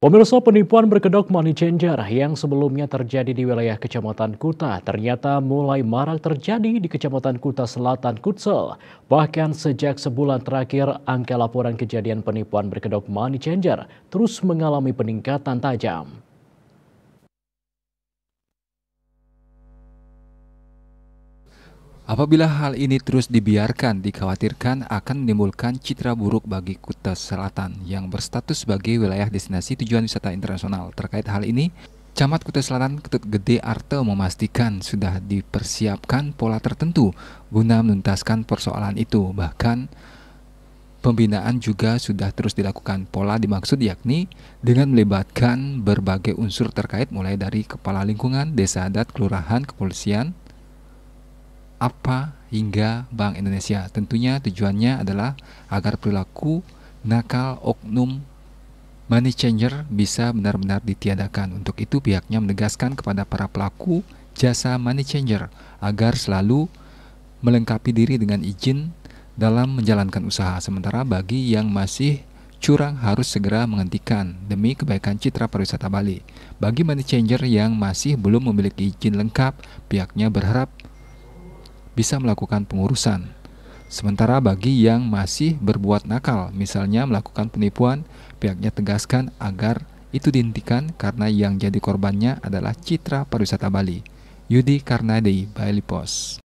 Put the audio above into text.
Pemirsa penipuan berkedok money changer yang sebelumnya terjadi di wilayah Kecamatan Kuta ternyata mulai marak terjadi di Kecamatan Kuta Selatan Kutsel. Bahkan sejak sebulan terakhir, angka laporan kejadian penipuan berkedok money changer terus mengalami peningkatan tajam. Apabila hal ini terus dibiarkan, dikhawatirkan akan menimbulkan citra buruk bagi Kuta Selatan yang berstatus sebagai wilayah destinasi tujuan wisata internasional. Terkait hal ini, Camat Kuta Selatan Ketut Gede Arte memastikan sudah dipersiapkan pola tertentu guna menuntaskan persoalan itu. Bahkan pembinaan juga sudah terus dilakukan. Pola dimaksud yakni dengan melibatkan berbagai unsur terkait mulai dari kepala lingkungan, desa adat, kelurahan, kepolisian, apa hingga Bank Indonesia. Tentunya tujuannya adalah agar perilaku nakal oknum money changer bisa benar-benar ditiadakan. Untuk itu pihaknya menegaskan kepada para pelaku jasa money changer agar selalu melengkapi diri dengan izin dalam menjalankan usaha. Sementara bagi yang masih curang harus segera menghentikan demi kebaikan citra pariwisata Bali. Bagi money changer yang masih belum memiliki izin lengkap, pihaknya berharap bisa melakukan pengurusan. Sementara bagi yang masih berbuat nakal, misalnya melakukan penipuan, pihaknya tegaskan agar itu dihentikan karena yang jadi korbannya adalah citra pariwisata Bali. Yudi Karnadei, Bali Post.